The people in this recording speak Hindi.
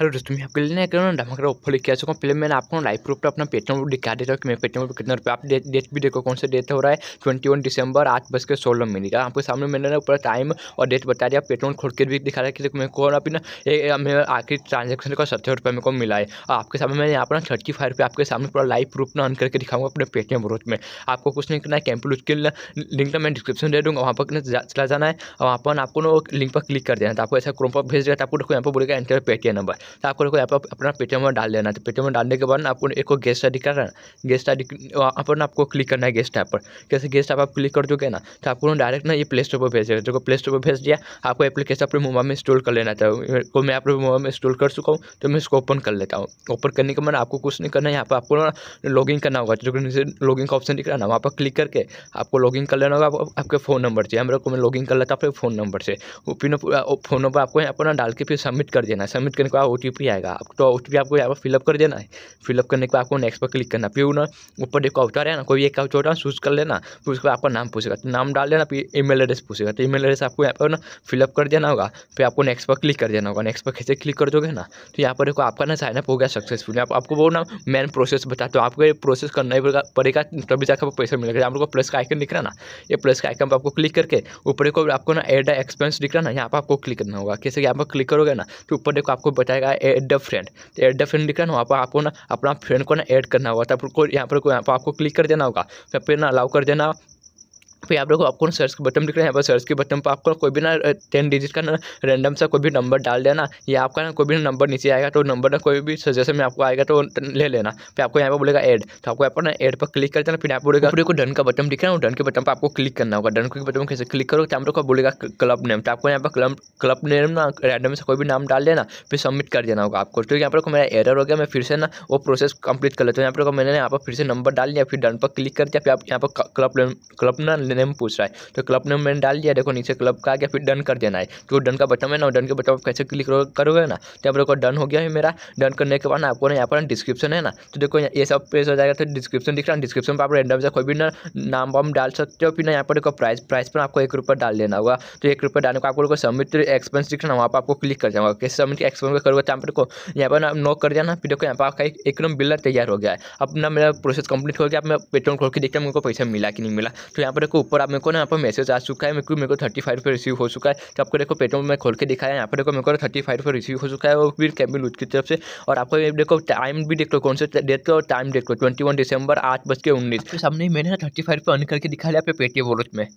हेलो दोस्तों मैं आपके लिए नया करूँ धमाका कर ऑफर लेके आ चुका हूँ पहले मैंने आपको लाइव प्रूफ पर तो अपना पेटीएम दिखा देता हूँ कि मैं पेटीएम पर कितना रुपये आप डेट भी देखो कौन सा डेट हो रहा है ट्वेंटी वन दिसंबर आठ बज के सोलह मिनट का आपके सामने मैंने पूरा टाइम और डेट बता दिया पेटीएम खोल के भी दिखा रहा है कि मेरे को अभी ना आखिरी ट्रांजेक्शन का सत्तर रुपये मेरे को मिला है और आपके सामने मैंने यहाँ पर थर्टी फाइव रुपये आपके सामने पूरा लाइव प्रूफ ना अन करके दिखाऊंगा अपने पेटीएम वोट में आपको कुछ नहीं करना है कैंपल उसके लिंक ना मैं डिस्क्रिप्शन दे दूँगा वहाँ पर चला जाना है वहाँ पर आपको लिंक पर क्लिक कर देना है तो आपको ऐसा क्रोम पर भेज दिया तो आपको यहाँ पर बोलेगा एंटर पेटीएम नंबर तो आपको को अपना पेटीएम में डाल देना है पेटीएम तो में डालने के बाद आपको एक को गेस्ट आई करना है गेस्ट आई वहाँ पर आपको क्लिक करना है गेस्ट ऐप पर कैसे गेस्ट ऐप आप क्लिक कर दोगे ना तो आपको डायरेक्ट ना ये प्ले स्टोर पर भेज देगा जो प्ले स्टोर पर भेज दिया आपको एप्लीकेशन अपने मोबाइल में इंस्टॉल कर लेना था तो को मैं अपने मोबाइल में इंस्टॉल कर चुका हूँ तो मैं इसको ओपन कर लेता हूँ ओपन करने के बाद आपको कुछ नहीं करना है यहाँ पर आपको ना लॉगिन करना होगा जो नीचे लॉगिन का ऑप्शन दिख रहा है ना वहाँ पर क्लिक करके आपको लॉगिन कर लेना होगा आपके फ़ोन नंबर से मेरे को मैं लॉगिन कर लेता हूँ फ़ोन नंबर से वो फ़ोन नंबर आपको यहाँ पर ना डाल के फिर सबमिट कर देना सबमिट करने के बाद ओ आएगा आप तो ओ आपको यहाँ पर फिलअप कर देना है फिलअप करने के बाद आपको नेक्स्ट पर क्लिक करना फिर उन्होंने ऊपर देखो अवतार है ना कोई एक अवतार ना चूज कर लेना फिर उसके बाद आपका नाम पूछेगा तो नाम डाल देना फिर ईमेल एड्रेस पूछेगा तो ईमेल एड्रेस आपको यहाँ पर ना फिलअप कर देना होगा फिर आपको नेक्स्ट पर क्लिक कर देना होगा नेक्स्ट पर कैसे क्लिक कर दोगे ना तो यहाँ पर देखो आपका ना साइनअप हो गया सक्सेसफुल आपको वो ना मेन प्रोसेस बता तो आपको ये प्रोसेस करना ही पड़ेगा तभी जाकर पैसा मिलेगा आप लोग को प्लस का आइकन दिख रहा ना ये प्लस का आइकन पर आपको क्लिक करके ऊपर देखो आपको ना एड एक्सपेंस दिख रहा ना यहाँ पर आपको क्लिक करना होगा कैसे यहाँ पर क्लिक करोगे ना तो ऊपर देखो आपको बताएगा जाएगा एड द फ्रेंड तो एड द फ्रेंड लिख रहा ना वहाँ पर आपको ना अपना फ्रेंड को ना ऐड करना होगा तब कोई यहाँ पर कोई यहाँ पर आपको क्लिक कर देना होगा फिर ना अलाउ कर देना फिर आप लोग को आपको सर्च के बटन दिख रहा है यहाँ पर सर्च के बटन पर आपको कोई भी ना टेन डिजिट का ना रैंडम सा कोई भी नंबर डाल देना या आपका ना कोई भी नंबर नीचे आएगा तो नंबर ना कोई भी सजेशन में आपको आएगा तो ले लेना फिर आपको यहाँ पर बोलेगा एड तो आपको यहाँ पर ना एड पर क्लिक कर देना फिर आप बोलेगा आपको डन का बटन दिख रहा है डन के बटन पर आपको क्लिक करना होगा डन के बटन पर कैसे क्लिक करो तो आप लोग बोलेगा क्लब नेम तो आपको यहाँ पर क्लब क्लब नेम ना रैंडम से कोई भी नाम डाल देना फिर सबमिट कर देना होगा आपको तो यहाँ पर मेरा एरर हो गया मैं फिर से ना वो प्रोसेस कंप्लीट कर लेता हूँ यहाँ पर मैंने यहाँ पर फिर से नंबर डाल दिया फिर डन पर क्लिक कर दिया फिर आप यहाँ पर क्लब क्लब ना मेरे नेम पूछ रहा है तो क्लब नेम मैंने डाल दिया देखो नीचे क्लब का आ गया फिर डन कर देना है तो डन का बटन है ना डन के बटन कैसे क्लिक करोगे ना तो आप लोग को डन हो गया है मेरा डन करने के बाद ना आपको ना यहाँ पर डिस्क्रिप्शन है ना तो देखो ये सब पेज हो जाएगा तो डिस्क्रिप्शन दिख रहा है डिस्क्रिप्शन पर आप रेंडम से कोई भी ना नाम वाम डाल सकते हो फिर ना यहाँ पर देखो प्राइस प्राइस पर आपको एक रुपये डाल देना होगा तो एक रुपये डालने को आप लोग को सबमिट एक्सपेंस दिख रहा है वहाँ पर आपको क्लिक कर जाऊँगा कैसे सबमिट एक्सपेंस करोगे तो आप पर देखो यहाँ पर ना नो कर देना फिर देखो यहाँ पर आपका एकदम बिल्डर तैयार हो गया है अपना मेरा प्रोसेस कंप्लीट हो गया अब मैं पेट्रोल खोल के देखता हूँ मेरे को पैसा मिला कि नहीं मिला तो यहाँ पर देखो ऊपर आप मेरे को ना यहाँ पर मैसेज आ चुका है मेरे को मेरे को थर्टी फाइव रिसीव हो चुका है तो आपको देखो पेटीएम में खोल के दिखाया यहाँ पर देखो मेरे को थर्टी फाइव रिसीव हो चुका है वो भी कैबिन लूट की तरफ से और आपको देखो टाइम भी देख लो कौन से डेट का टाइम देख लो ट्वेंटी वन दिसंबर आठ बज के उन्नीस सामने मैंने ना थर्टी फाइव पर अन करके दिखा लिया पे पेटीएम वॉलेट में